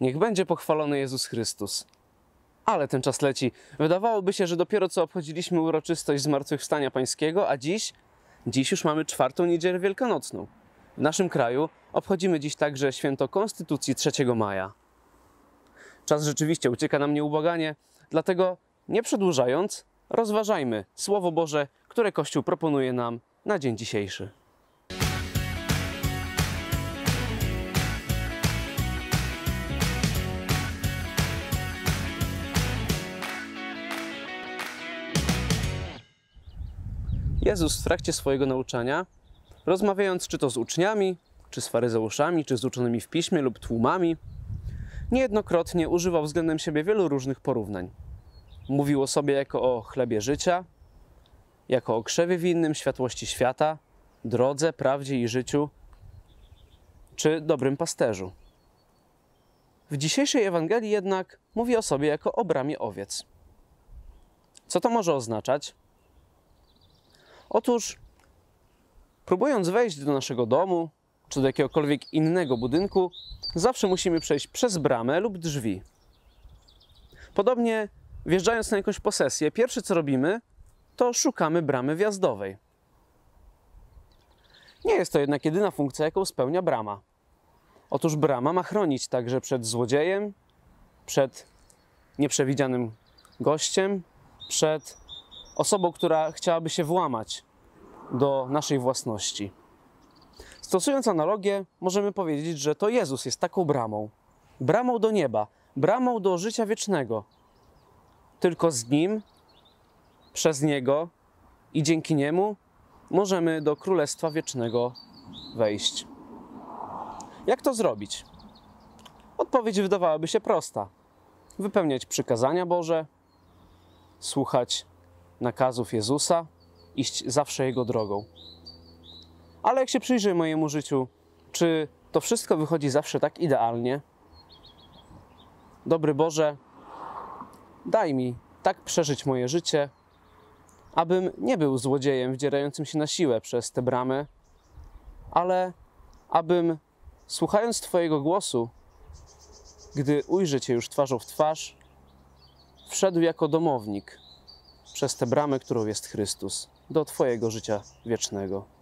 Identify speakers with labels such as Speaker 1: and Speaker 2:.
Speaker 1: Niech będzie pochwalony Jezus Chrystus. Ale ten czas leci. Wydawałoby się, że dopiero co obchodziliśmy uroczystość Zmartwychwstania Pańskiego, a dziś, dziś już mamy czwartą niedzielę wielkanocną. W naszym kraju obchodzimy dziś także święto Konstytucji 3 maja. Czas rzeczywiście ucieka nam nieubłaganie, dlatego nie przedłużając, rozważajmy Słowo Boże, które Kościół proponuje nam na dzień dzisiejszy. Jezus w trakcie swojego nauczania, rozmawiając czy to z uczniami, czy z faryzeuszami, czy z uczonymi w piśmie lub tłumami, niejednokrotnie używał względem siebie wielu różnych porównań. Mówił o sobie jako o chlebie życia, jako o krzewie winnym, światłości świata, drodze, prawdzie i życiu, czy dobrym pasterzu. W dzisiejszej Ewangelii jednak mówi o sobie jako o bramie owiec. Co to może oznaczać? Otóż, próbując wejść do naszego domu czy do jakiegokolwiek innego budynku, zawsze musimy przejść przez bramę lub drzwi. Podobnie, wjeżdżając na jakąś posesję, pierwsze co robimy, to szukamy bramy wjazdowej. Nie jest to jednak jedyna funkcja, jaką spełnia brama. Otóż brama ma chronić także przed złodziejem, przed nieprzewidzianym gościem, przed osobą, która chciałaby się włamać do naszej własności. Stosując analogię, możemy powiedzieć, że to Jezus jest taką bramą bramą do nieba, bramą do życia wiecznego. Tylko z Nim, przez Niego i dzięki Niemu możemy do Królestwa Wiecznego wejść. Jak to zrobić? Odpowiedź wydawałaby się prosta: wypełniać przykazania Boże, słuchać nakazów Jezusa, iść zawsze Jego drogą. Ale jak się przyjrzy mojemu życiu, czy to wszystko wychodzi zawsze tak idealnie? Dobry Boże, daj mi tak przeżyć moje życie, abym nie był złodziejem wdzierającym się na siłę przez te bramy, ale abym słuchając Twojego głosu, gdy ujrzę Cię już twarzą w twarz, wszedł jako domownik przez tę bramę, którą jest Chrystus, do Twojego życia wiecznego.